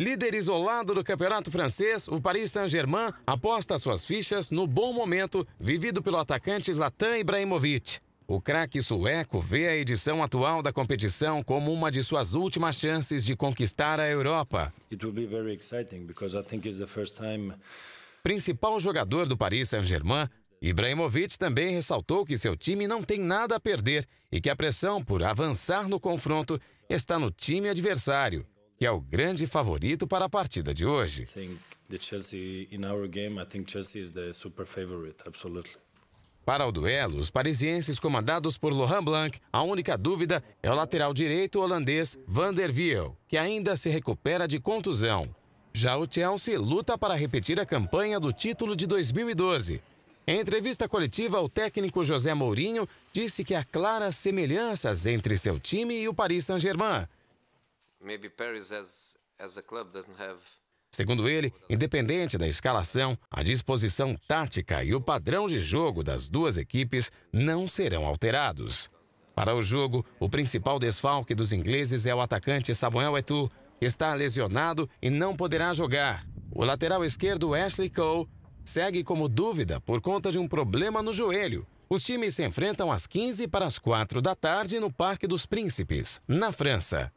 Líder isolado do campeonato francês, o Paris Saint-Germain aposta suas fichas no bom momento vivido pelo atacante Zlatan Ibrahimovic. O craque sueco vê a edição atual da competição como uma de suas últimas chances de conquistar a Europa. Time... Principal jogador do Paris Saint-Germain, Ibrahimovic também ressaltou que seu time não tem nada a perder e que a pressão por avançar no confronto está no time adversário que é o grande favorito para a partida de hoje. Para o duelo, os parisienses comandados por Laurent Blanc, a única dúvida é o lateral direito holandês Van der Viel, que ainda se recupera de contusão. Já o Chelsea luta para repetir a campanha do título de 2012. Em entrevista coletiva, o técnico José Mourinho disse que há claras semelhanças entre seu time e o Paris Saint-Germain. Segundo ele, independente da escalação, a disposição tática e o padrão de jogo das duas equipes não serão alterados. Para o jogo, o principal desfalque dos ingleses é o atacante Samuel Etu, que está lesionado e não poderá jogar. O lateral esquerdo Ashley Cole segue como dúvida por conta de um problema no joelho. Os times se enfrentam às 15 para as 4 da tarde no Parque dos Príncipes, na França.